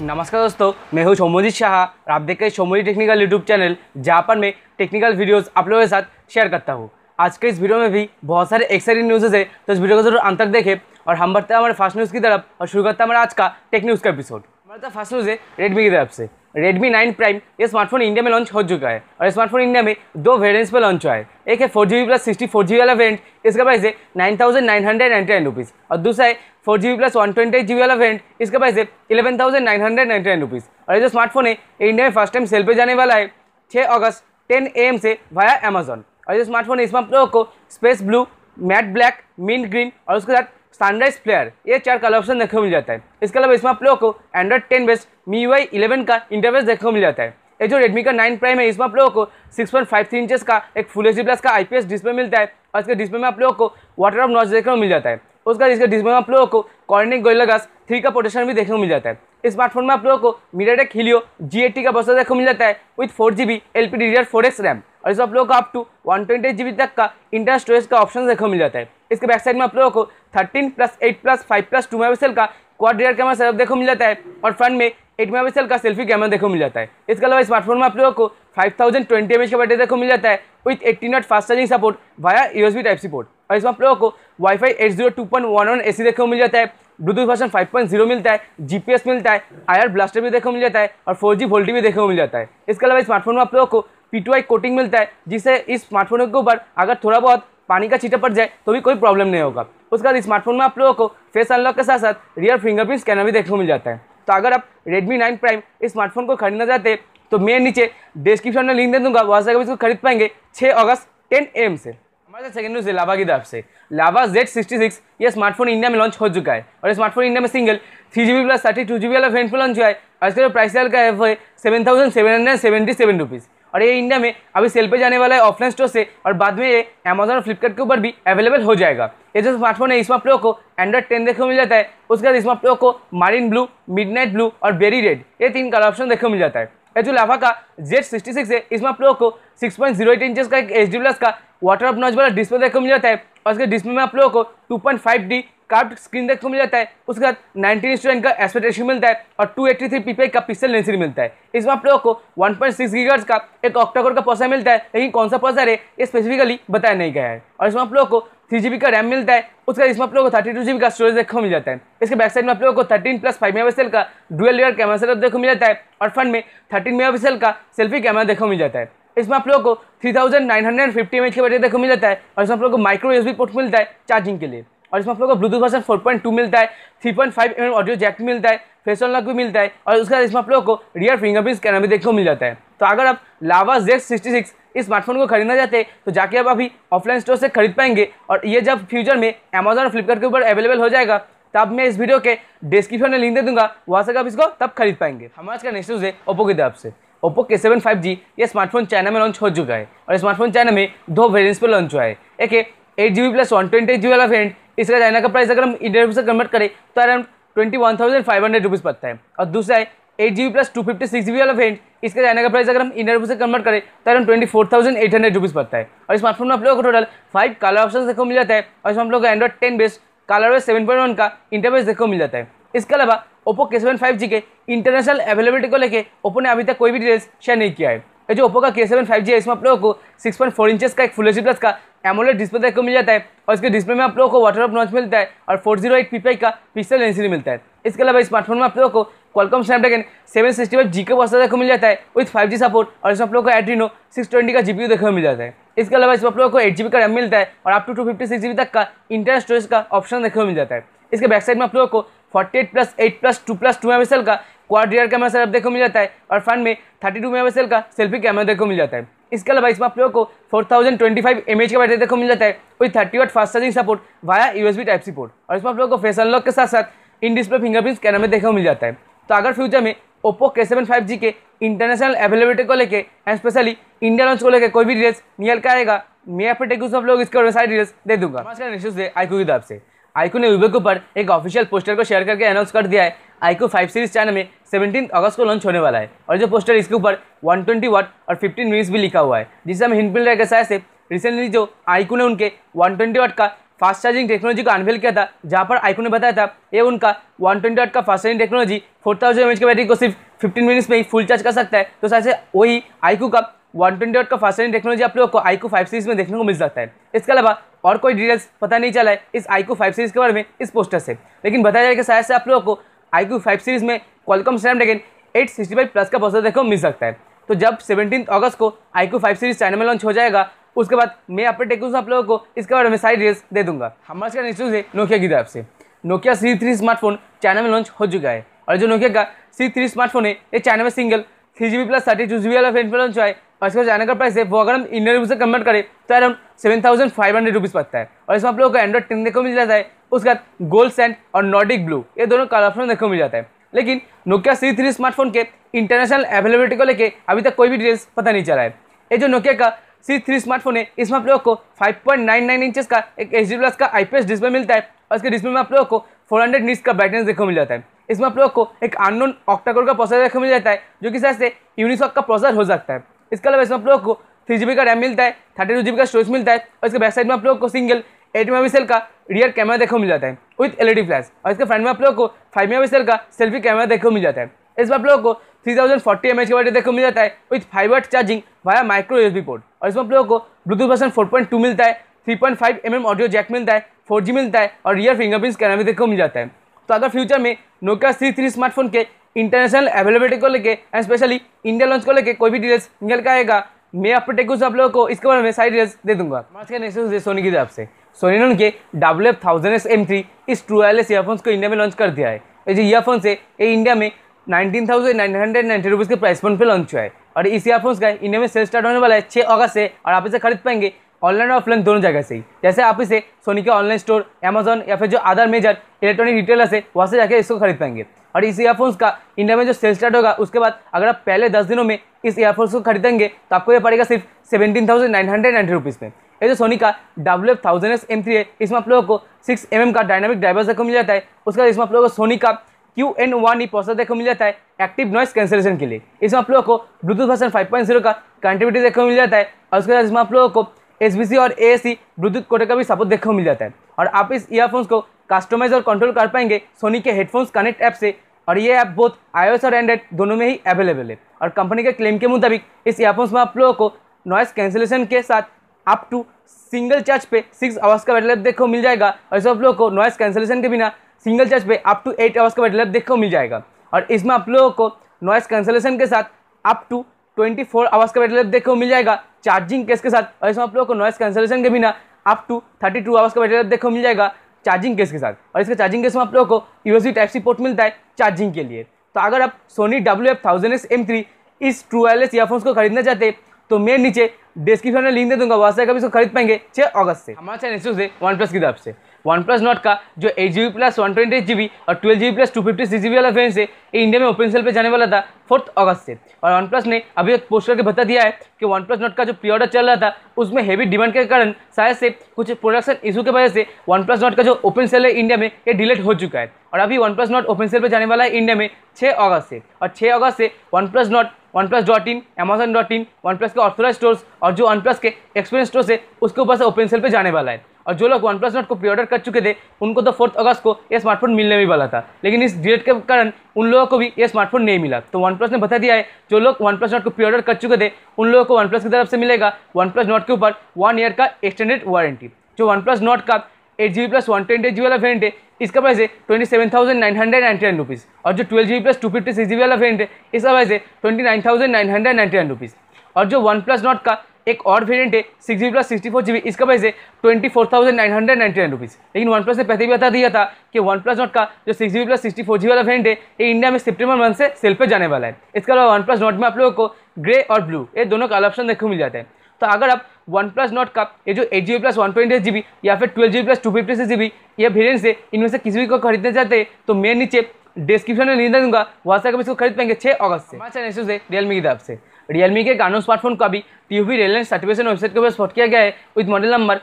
नमस्कार दोस्तों मैं हूं सोमोजित शाह और आप देख रहे हैं सोमोजी टेक्निकल यूट्यूब चैनल जहाँ पर मैं टेक्निकल वीडियोस आप लोगों के साथ शेयर करता हूं आज के इस वीडियो में भी बहुत सारे एक्साइटिंग न्यूज़ है तो इस वीडियो को जरूर अंत तक देखें और हम बढ़ते हैं हमारे फास्ट न्यूज़ की तरफ और शुरू करते हैं हमारा आज का टेक न्यूज़ का एपिसोड हमारा फर्स्ट न्यूज़ है रेडमी की तरफ से रेडमी नाइन प्राइम ये स्मार्टफोन इंडिया में लॉन्च हो चुका है और स्मार्टफोन इंडिया में दो वेरिएंट्स पर लॉन्च हुआ है एक है four G B plus sixty four G वाला वेरिएंट इसका प्राइस है nine thousand nine hundred ninety nine rupees और दूसरा है four G B plus one twenty G वाला वेरिएंट इसका प्राइस है eleven thousand nine hundred ninety nine rupees और ये जो स्मार्टफोन है इंडिया में फर्स्ट टाइम सेल पर जाने वाला है छः अगस्त टेन ए एम से वाया अमेजन और ये स्मार्टफोन है इसमें आप लोगों को space blue matte black mint green और उसके साथ सनराइज प्लेयर ये चार कलर ऑप्शन देखने को मिल जाता है इसके अलावा इसमें आप लोगों को Android ten base MIUI eleven का इंटरवेस देखने को मिल जाता है ये जो रेडमी का नाइन प्राइम है इसमें आप लोगों को six point five three inches का एक फुल एच प्लस का आईपीएस डिस्प्ले मिलता है और इसके डिस्प्ले में आप लोगों को वाटर ऑफ नॉज देखने को मिल जाता है उसका इसके डिस्प्ले में आप लोगों को कॉर्निक गोयलागास थ्री का पोटेशन भी देखने को मिल जाता है इस स्मार्टफोन में आप लोगों को मीडियाटेक हिलियो जी का बसा देखने को मिल जाता है with four G B L P D four X RAM और इसमें आप लोगों को up to one twenty G B तक का इंटरनल स्टोरेज का ऑप्शन देखने को मिल जाता है इसके बैक साइड में आप लोगों को thirteen plus eight plus five plus two pixel का क्वाड रियर कैमरा सेटअप देखो मिल जाता है और फ्रंट में एट पिक्सल का सेल्फी कैमरा देखो मिल जाता है इसके अलावा स्मार्टफोन में आप लोगों को फाइव थाउजेंड ट्वेंटी एम का बैटरी देखो मिल जाता है with eighteen watt fast charging support via B type C port और इसमें आप लोगों को wifi eight zero two point one one A C देखो मिल जाता है ब्लूटूथ पॉइंट जीरो मिलता है एस मिलता है आयर ब्लास्टर भी देखो मिल जाता है और फोर जी वोल्टी भी देखने को मिल जाता है इसके अलावा स्मार्टफोन में आप लोगों को पी कोटिंग मिलता है जिससे इस स्मार्टफोन के ऊपर अगर थोड़ा बहुत पानी का छीटा पड़ जाए तो भी कोई प्रॉब्लम नहीं होगा उसके बाद स्मार्टफोन में आप लोगों को फेस अनलॉक के साथ साथ रियर फिंगरप्रिंट स्कैनर भी देखने को मिल जाता है तो अगर आप रेडमी नाइन प्राइम इस स्मार्टफोन को खरीदना चाहते हैं तो मैं नीचे डिस्क्रिप्शन में लिंक दे दूंगा वहाँ से आप इसको खरीद पाएंगे छः अगस्त टेन एम से हमारे सेकंड न्यूज़ है लावा की तरफ से लावा जेड सिक्सटी सिक्स ये स्मार्टफोन इंडिया में लॉन्च हो चुका है और स्मार्टफोन इंडिया में single three G B plus thirty two G B वाला फ्रेंड पे लॉन्च हुआ है और इसका प्राइस का वो है seven thousand seven hundred seventy seven rupees और ये इंडिया में अभी सेल पे जाने वाला है ऑफलाइन स्टोर से और बाद में ये अमेजोन और फ्लिपकार्ट के ऊपर भी अवेलेबल हो जाएगा ये जो स्मार्टफोन है इसमें प्रो को एंड्रॉइड टेन देखने को मिल जाता है उसके बाद इसमें प्रो को मारिन ब्लू मिड ब्लू और बेरी रेड ये तीन कलर ऑप्शन देखने को मिल जाता है ये जो लाफा का जेड सिक्सटी सिक्स है इसमें प्रो को six point zero eight inches का एक एच डी प्लस का वाटर ऑफ नॉच वाला डिस्प्ले देखने को मिल जाता है और इसके डिस्प्ले में आप लोगों को two point five D curved screen देखने को मिल जाता है उसके बाद नाइनटीन स्टूडेंट का एस्पेक्ट रेशियो मिलता है और टू एट्टी थ्री पीपे का पिक्सल लेंसिल मिलता है इसमें आप लोगों को वन पॉइंट सिक्स गीगर्स का एक ऑक्टाकोर का प्रोसेसर मिलता है लेकिन कौन सा प्रोसेसर है ये स्पेसिफिकली बताया नहीं गया है और इसमें आप लोगों को थ्री जी का रैम मिलता है उसके बाद इसमें आप लोगों को थर्टी टू जी का स्टोरेज देखने को मिल जाता है इसके बैक साइड में आप लोगों को थर्टीन प्लस फाइव मेगा का डुअल रियर कैमरा सेटअप देखो मिल जाता है और फ्रंट में थर्टीन मेगा का सेल्फी कैमरा देखो मिल जाता है इसमें आप लोगों को three thousand nine hundred fifty M H की बैटरी देखो मिल जाता है और इसमें आप लोगों को माइक्रो यूएसबी पोर्ट मिलता है चार्जिंग के लिए और इसमें आप लोगों को ब्लूटूथ वर्सन 4.2 मिलता है 3.5 पॉइंट एम ऑडियो जैक मिलता है ऑन लॉक भी मिलता है और उसके बाद इसमें आप लोगों को रियर फिंगरप्रिंट स्कैनर भी देखने को मिल जाता है तो अगर आप लावा जेड सिक्सटी इस स्मार्टफोन को खरीदना चाहते हैं तो जाके आप अभी ऑफलाइन स्टोर से खरीद पाएंगे और ये जब फ्यूचर में अमेजोन और फ्लिपकार्ट के ऊपर अवेलेबल हो जाएगा तब मैं इस वीडियो के डिस्क्रिप्शन में लिंक दे दूंगा वहाँ से आप इसको तब खरीद पाएंगे हमारे का नेक्स्ट न्यूज़ है ओप्पो की तरफ से ओप्पो के सेवन फाइव जी ये स्मार्टफोन चाइना में लॉन्च हो चुका है और स्मार्टफोन चाइना में दो वेरियंट्स पर लॉन्च हुआ है एक है eight G B plus one twenty eight G वाला वेरियंट इसका चाइना का प्राइस अगर हम इंडियन रुपीज़ से कन्वर्ट करें तो around twenty one thousand five hundred rupees पड़ता है और दूसरा है eight G B plus two fifty six G B वाला फ्रेंड इसका चाइना का प्राइस अगर हम इंडियन रुपीज़ से कन्वर्ट करें तो around twenty four thousand eight hundred rupees पड़ता है और स्मार्टफोन में आप लोगों को टोटल फाइव कलर ऑप्शन देखो मिल जाता है और इसमें आप लोग को Android ten base colour base seven point one का इंटरवेस देखो मिल जाता है इसके अलावा ओप्पो के सेवन फाइव जी के इंटरनेशनल अवेलेबिलिटी को लेकर ओप्पो ने अभी तक कोई भी डिटेल्स शेयर नहीं किया है ये जो ओप्पो का के सेवन फाइव जी है इसमें आप लोगों को सिक्स पॉइंट फोर इंचेस का एक फुल एच प्लस का एमोलेट डिस्प्ले देखने को मिल जाता है और इसके डिस्प्ले में आप लोगों को वाटर नॉच मिलता है और फोर जीरो एट पीपीआई का पिक्सल एनसीडी मिलता है इसके अलावा स्मार्टफोन में आप लोगों को Qualcomm Snapdragon seven sixty five G के बॉस देखो मिल जाता है विथ फाइव जी सपोर्ट और इसमें आप लोगों को एड्रीनो सिक्स ट्वेंटी का जी पी देखने को मिल जाता है इसके अलावा इसमें आप लोगों को एट जी का रैम मिलता है और आप to two fifty six G तक का इंटरनल स्टोरेज का ऑप्शन देखने को मिल जाता है इसके बैक साइड में आप लोगों को forty eight plus eight plus two plus two M का क्वाड रियर कैमरा सेटअप देखो मिल जाता है और फ्रंट में थर्टी टू मेगा का सेल्फी कैमरा देखो मिल जाता है इसके अलावा इसमें आप लोगों को four thousand twenty five M H का बैटरी देखो मिल जाता है वही thirty watt fast charging support via USB type C port और इसमें आप लोगों को फेस अनलॉक के साथ साथ इन डिस्प्ले फिंगरप्रिंट स्कैनर में देखो मिल जाता है तो अगर फ्यूचर में ओप्पो के सेवन फाइव जी के इंटरनेशनल अवेलेबिलिटी को लेकर एंड स्पेशली इंडिया लॉन्च को लेकर कोई भी डिटेल्स नियर का आएगा मैं अपने टेक्स आप लोग इसके वेबसाइट डिटेल्स दे दूंगा आई क्यू से आईकू ने विवेको पर एक ऑफिशियल पोस्टर को शेयर करके अनाउंस कर दिया है आइको फाइव सीरीज चाइना में 17 अगस्त को लॉन्च होने वाला है और जो पोस्टर इसके ऊपर 120 ट्वेंटी और 15 मिनट्स भी लिखा हुआ है जिससे हम हिंट मिल रहा से रिसेंटली जो आईक्यू ने उनके 120 ट्वेंटी का फास्ट चार्जिंग टेक्नोलॉजी को अनवेल किया था जहाँ पर आइको ने बताया था ये उनका वन ट्वेंटी का fast charging technology four thousand की बैटरी को सिर्फ फिफ्टीन मिनट्स में ही फुल चार्ज कर सकता है तो साथ वही आईकू का वन ट्वेंटी का फास्ट चार्जिंग टेक्नोलॉजी आप लोग को आईकू फाइव सीरीज में देखने को मिल सकता है इसके अलावा और कोई डिटेल्स पता नहीं चला है इस आई क्यू फाइव सीरीज़ के बारे में इस पोस्टर से लेकिन बताया जाए कि शायद से आप लोगों को आई क्यू फाइव सीरीज़ में Qualcomm Snapdragon eight sixty five plus का पोस्टर देखो मिल सकता है तो जब सेवनटीन अगस्त को iQOO five series China में लॉन्च हो जाएगा उसके बाद मैं अपने टेक्नोज आप लोगों को इसके बारे में सारी डिटेल्स दे दूंगा हमारे साथ इंस्टूज है नोकिया की तरफ से Nokia C three smartphone China में लॉन्च हो चुका है और जो नोकिया का सी थ्री स्मार्टफोन है ये चाइना में single three G B plus thirty two G B वाला फ्रेंड में लॉन्च हुआ है और इसका जाने का प्राइस है वो अगर हम इंडियन रुपीज़ से कन्वर्ट करें तो around seven thousand five hundred rupees पड़ता है और इसमें आप लोगों को एंड्रॉइड टेन देखो मिल जाता है उसके बाद गोल्ड सैंड और नॉर्डिक ब्लू ये दोनों कलर ऑप्शन देखो मिल जाता है लेकिन नोकिया सी थ्री स्मार्टफोन के इंटरनेशनल अवेलेबिलिटी को लेकर अभी तक कोई भी डिटेल्स पता नहीं चला है ये जो नोकिया का सी थ्री स्मार्टफोन है इसमें आप लोगों को five point nine nine inches का एक एच डी प्लस का आई पी एस डिस्प्ले मिलता है और इसके डिस्प्ले में आप लोगों को फोर हंड्रेड नीस का ब्राइटनेस देखो मिल जाता है इसमें आप लोगों को एक अननोन ऑक्टाकोर का प्रोसेसर देखो मिल जाता है जो कि शायद से यूनिसॉक का प्रोसेसर हो सकता है इसके अलावा इसमें आप लोग को थ्री जी का रैम मिलता है थर्टी टू जी का स्टोरेज मिलता है और इसके बैक साइड में आप लोग को सिंगल एट मेगा का रियर कैमरा देखो मिल जाता है विथ एलईडी फ्लैश और इसके फ्रंट में आप लोग को फाइव मेगा का सेल्फी कैमरा देखो मिल जाता है इसमें आप लोग को three thousand forty M H की बैटरी देखो मिल जाता है with five watt charging via micro B port और इसमें आप लोगों को Bluetooth version four point two मिलता है three point five M M audio jack मिलता है फोर जी मिलता है और रियर फिंगरप्रिंट स्कैनर भी देखो मिल जाता है तो अगर फ्यूचर में नोकिया सी थ्री स्मार्टफोन के इंटरनेशनल अवेलेबिलिटी को लेके एंड स्पेशली इंडिया लॉन्च को लेके कोई भी डिटेल्स निकल के आएगा मैं आप टेक आप लोगों को इसके बारे में सारी डिटेल्स दे दूंगा नेक्स्ट न्यूज सोनी की तरफ से सोनी ने उनके W F thousand X M three इस ट्रू वायरलेस ईयरफोन्स को इंडिया में लॉन्च कर दिया है जो ईयरफोन है ये इंडिया में nineteen thousand nine hundred ninety rupees के प्राइस पॉइंट पे लॉन्च हुआ है और इस ईयरफोन्स का इंडिया में सेल स्टार्ट होने वाला है छः अगस्त से और आप इसे खरीद पाएंगे ऑनलाइन और ऑफलाइन दोनों जगह से ही जैसे आप इसे सोनी के ऑनलाइन स्टोर अमेजोन या फिर जो अदर मेजर इलेक्ट्रॉनिक रिटेलर है वहाँ से जाकर इसको खरीद पाएंगे और इस ईयरफोन्स का इंडिया में जो सेल स्टार्ट होगा उसके बाद अगर आप पहले दस दिनों में इस ईयरफोन्स को खरीदेंगे तो आपको यह पड़ेगा सिर्फ seventeen thousand nine hundred ninety rupees में ये जो सोनी का W F thousand X M three है इसमें आप लोगों को सिक्स एम एम का डायनामिक ड्राइवर देखो मिल जाता है उसके बाद इसमें आप लोगों को सोनी का Q N one E processor देखो मिल जाता है एक्टिव नॉइस कैंसिलेशन के लिए इसमें आप लोगों को Bluetooth version five point zero का कनेक्टिविटी देखो मिल जाता है और उसके बाद इसमें आप लोगों को एस सी और ए सी ब्लूटूथ कोटे का भी सपोर्ट देखो मिल जाता है और आप इस ईयरफोन्स को कस्टमाइज और कंट्रोल कर पाएंगे सोनी के हेडफोन्स कनेक्ट ऐप से और ये ऐप बहुत आई और एंड्रॉइड दोनों में ही अवेलेबल है और कंपनी के क्लेम के मुताबिक इस ईयरफोन्स में आप लोगों को नॉइस कैंसिलेशन के साथ अप टू सिंगल चार्ज पे सिक्स आवर्स का बैटरी लाइफ देखो मिल जाएगा और इसमें आप लोगों को नॉइस कैंसिलेशन के बिना सिंगल चार्ज पे अप टू एट आवर्स का बैटरी लाइफ देखो को मिल जाएगा और इसमें आप लोगों को नॉइस कैंसिलेशन के साथ up to twenty four hours का बैटरी लाइफ देखो मिल जाएगा चार्जिंग केस के साथ और इसमें आप लोगों को नॉइस कैंसिलेशन के बिना up to thirty two hours का बैटरी लाइफ देखो मिल जाएगा चार्जिंग केस के साथ और इसका चार्जिंग केस में आप लोगों को यूएसबी टाइप सी पोर्ट मिलता है चार्जिंग के लिए तो अगर आप Sony W F thousand X M three इस ट्रू वायरलेस ईयरफोन्स को खरीदना चाहते तो मैं नीचे डिस्क्रिप्शन में लिंक दे दूंगा वहाँ से कभी इसको खरीद पाएंगे छः अगस्त से हमारा चैनल वन प्लस की तरफ से वन प्लस नॉट का जो eight G B plus one twenty eight G B और twelve G B plus two fifty six G B वाला फेन से ये इंडिया में ओपन सेल पे जाने वाला था फोर्थ अगस्त से और वन प्लस ने अभी एक पोस्ट करके बता दिया है कि वन प्लस नोट का जो प्री ऑर्डर चल रहा था उसमें हैवी डिमांड के कारण शायद से कुछ प्रोडक्शन इशू के वजह से वन प्लस नोट का जो ओपन सेल है इंडिया में ये डिलेट हो चुका है और अभी OnePlus Nord open sale पर जाने वाला है इंडिया में छः अगस्त से और छः अगस्त से OnePlus Nord OnePlus dot in Amazon dot in one plus के ऑर्थोराइज स्टोर्स और जो वन प्लस के एक्सपीरियंस स्टोर्स है उसके ऊपर से ओपन सेल पर जाने वाला है और जो लोग वन प्लस नोट को प्री ऑर्डर कर चुके थे उनको तो फोर्थ अगस्त को ये स्मार्टफोन मिलने भी वाला था लेकिन इस डेट के कारण उन लोगों को भी ये स्मार्टफोन नहीं मिला तो वन प्लस ने बता दिया है जो लोग वन प्लस नोट को प्री ऑर्डर कर चुके थे उन लोगों को वन प्लस की तरफ से मिलेगा वन प्लस नोट के ऊपर वन ईयर का एक्सटेंडेड वारंटी जो वन प्लस नोट का eight G B plus one twenty G वाला वेरियंट है इसका प्राइस है twenty seven thousand nine hundred ninety nine rupees और जो twelve G B plus two fifty six G B वाला variant है इसका प्राइस है twenty nine thousand nine hundred ninety nine rupees और जो वन प्लस नोट का एक और वेरिएंट है six G plus sixty four G B इसका प्राइस है twenty four thousand nine hundred ninety nine rupees लेकिन वन प्लस ने पहले भी बता दिया था कि वन प्लस नोट का जो six G plus sixty four G वाला वेरिएंट है ये इंडिया में सितंबर मंथ से सेल पे जाने वाला है इसके अलावा वन प्लस नोट में आप लोगों को ग्रे और ब्लू ये दोनों का ऑप्शन देखने को मिल जाता है तो अगर आप वन प्लस नॉट का ये जो eight G plus one point eight G B या फिर twelve G plus two fifty six G B या वेरियंट से इनमें से किसी भी को खरीदना चाहते हैं तो मैं नीचे डिस्क्रिप्शन में लिंक दे दूंगा वहाँ से इसको खरीद पाएंगे छः अगस्त से हमारे चैनल से रियलमी की तरफ से रियलमी के गानो स्मार्टफोन का भी टीवी वी सर्टिफिकेशन वेबसाइट के ऊपर स्पॉट किया गया है with model number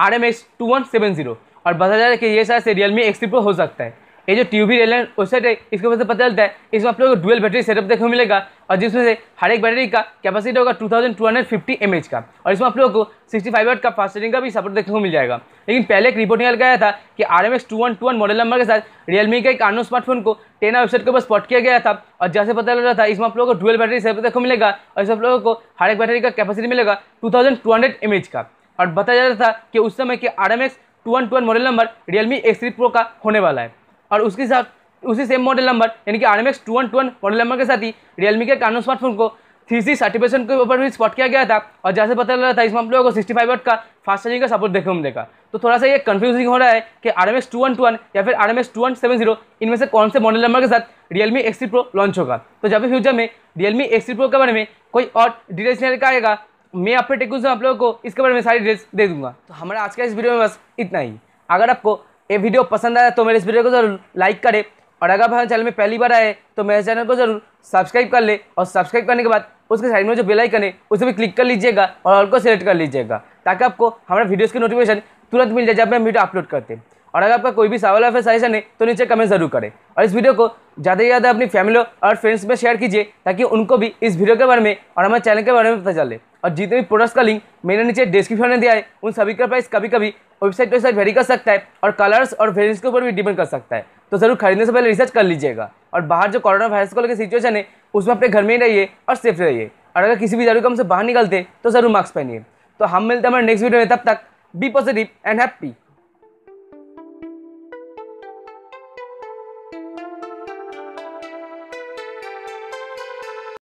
R M X two one seven zero और बताया जा रहा है कि ये शायद से रियलमी एक्स प्रो हो सकता है ये जो टी वी रिलायंस वेबसाइट है इसके ऊपर से पता चलता है इसमें आप लोग को डुअल बैटरी सेटअप देखने को मिलेगा और जिसमें से हर एक बैटरी का कैपेसिटी होगा 2250 एच का और इसमें आप लोगों को 65 वाट का फास्ट चार्जिंग का भी सपोर्ट देखने को मिल जाएगा लेकिन पहले एक रिपोर्ट निकल गया था कि आर एम मॉडल नंबर के साथ रियलमी का एक आनो स्मार्टफोन को टेना वेबसाइट के ऊपर स्पॉट किया गया था और जैसे पता लग रहा था इसमें आप लोगों को डुअल बैटरी सपोर्ट देखने को मिलेगा और इसमें आप लोगों को हर एक बैटरी का कैपेसिटी मिलेगा टू थाउजेंड का और बताया जा रहा था कि उस समय के R M X model number Realme X pro का होने वाला है और उसके साथ उसी सेम मॉडल नंबर यानी कि R M two one two one model number के साथ ही रियलमी के कानून स्मार्टफोन को थ्री सी थर्टी परसेंट के ऊपर भी स्पॉट किया गया था और जैसे पता लगा था इसमें हम लोगों को सिक्सटी फाइव का फास्ट चार्जिंग का सपोर्ट देखने को मिलेगा तो थोड़ा सा ये कंफ्यूजिंग हो रहा है कि R M X two one two one या फिर R M X two one seven zero इनमें से कौन से मॉडल नंबर के साथ रियलमी एक्स प्रो लॉन्च होगा तो जब भी फ्यूचर में रियलमी एक्स प्रो के बारे में कोई और डिटेल्स नहीं आएगा मैं आपके टेक्स में आप लोगों को इसके बारे में सारी डिटेल्स दे दूंगा तो हमारा आज का इस वीडियो में बस इतना ही अगर आपको ये वीडियो पसंद आया तो मेरे इस वीडियो को जरूर लाइक करें और अगर हमारे चैनल में पहली बार आए तो मेरे चैनल को जरूर सब्सक्राइब कर ले और सब्सक्राइब करने के बाद उसके साइड में जो बेल आइकन है उसे भी क्लिक कर लीजिएगा और ऑल को सेलेक्ट कर लीजिएगा ताकि आपको हमारे वीडियोस की नोटिफिकेशन तुरंत मिल जाए जब हम वीडियो अपलोड करते हैं और अगर आपका कोई भी सवाल या सजेशन है तो नीचे कमेंट जरूर करें और इस वीडियो को ज़्यादा से ज़्यादा अपनी फैमिली और फ्रेंड्स में शेयर कीजिए ताकि उनको भी इस वीडियो के बारे में और हमारे चैनल के बारे में पता चले और जितने भी प्रोडक्ट्स का लिंक मैंने नीचे डिस्क्रिप्शन में दिया है उन सभी का प्राइस कभी कभी वेबसाइट वेबसाइट वेरी कर सकता है और कलर्स और वेरियंस के ऊपर भी डिपेंड कर सकता है तो ज़रूर खरीदने से पहले रिसर्च कर लीजिएगा और बाहर जो कोरोना वायरस को लेकर सिचुएशन है उसमें अपने घर में ही रहिए और सेफ रहिए और अगर किसी भी जरूरी काम से बाहर निकलते तो ज़रूर मास्क पहनिए तो हम मिलते हैं हमारे नेक्स्ट वीडियो में तब तक बी पॉजिटिव एंड हैप्पी